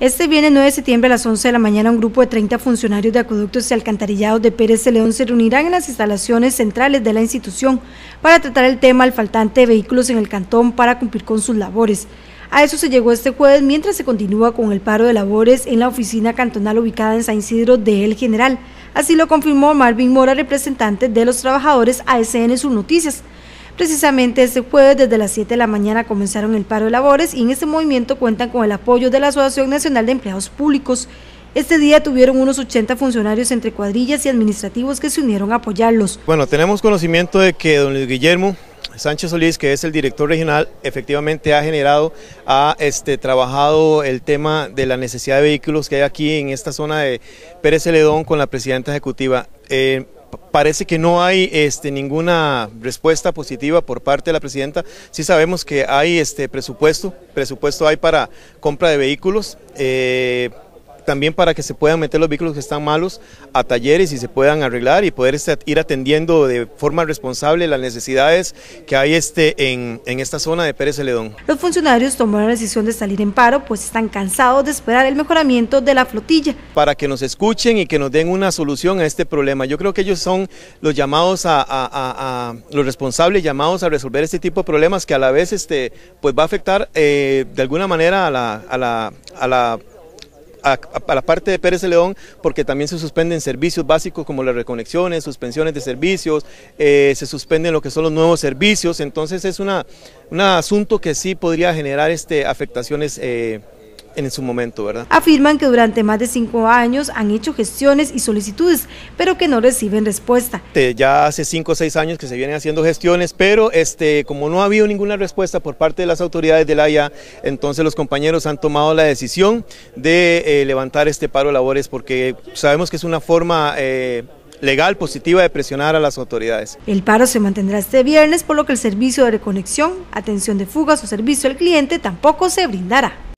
Este viernes 9 de septiembre a las 11 de la mañana un grupo de 30 funcionarios de acueductos y alcantarillados de Pérez de León se reunirán en las instalaciones centrales de la institución para tratar el tema al faltante de vehículos en el cantón para cumplir con sus labores. A eso se llegó este jueves mientras se continúa con el paro de labores en la oficina cantonal ubicada en San Isidro de El General. Así lo confirmó Marvin Mora, representante de los trabajadores ASN Sur Noticias. Precisamente este jueves desde las 7 de la mañana comenzaron el paro de labores y en este movimiento cuentan con el apoyo de la Asociación Nacional de Empleados Públicos. Este día tuvieron unos 80 funcionarios entre cuadrillas y administrativos que se unieron a apoyarlos. Bueno, tenemos conocimiento de que don Luis Guillermo Sánchez Solís, que es el director regional, efectivamente ha generado, ha este, trabajado el tema de la necesidad de vehículos que hay aquí en esta zona de Pérez Celedón con la presidenta ejecutiva. Eh, parece que no hay este, ninguna respuesta positiva por parte de la presidenta. Sí sabemos que hay este presupuesto, presupuesto hay para compra de vehículos. Eh, también para que se puedan meter los vehículos que están malos a talleres y se puedan arreglar y poder ir atendiendo de forma responsable las necesidades que hay este en, esta zona de Pérez Celedón. Los funcionarios tomaron la decisión de salir en paro, pues están cansados de esperar el mejoramiento de la flotilla. Para que nos escuchen y que nos den una solución a este problema. Yo creo que ellos son los llamados a, los responsables llamados a resolver este tipo de problemas que a la vez este, pues va a afectar eh, de alguna manera a a la a, la parte de Pérez León porque también se suspenden servicios básicos como las reconexiones, suspensiones de servicios, eh, se suspenden lo que son los nuevos servicios, entonces es una, un asunto que sí podría generar este, afectaciones. Eh, en su momento, ¿verdad? Afirman que durante más de cinco años han hecho gestiones y solicitudes, pero que no reciben respuesta. Este, ya hace cinco o seis años que se vienen haciendo gestiones, pero este, como no ha habido ninguna respuesta por parte de las autoridades del AIA, entonces los compañeros han tomado la decisión de eh, levantar este paro de labores porque sabemos que es una forma... Eh, legal positiva de presionar a las autoridades. El paro se mantendrá este viernes, por lo que el servicio de reconexión, atención de fugas o servicio al cliente tampoco se brindará.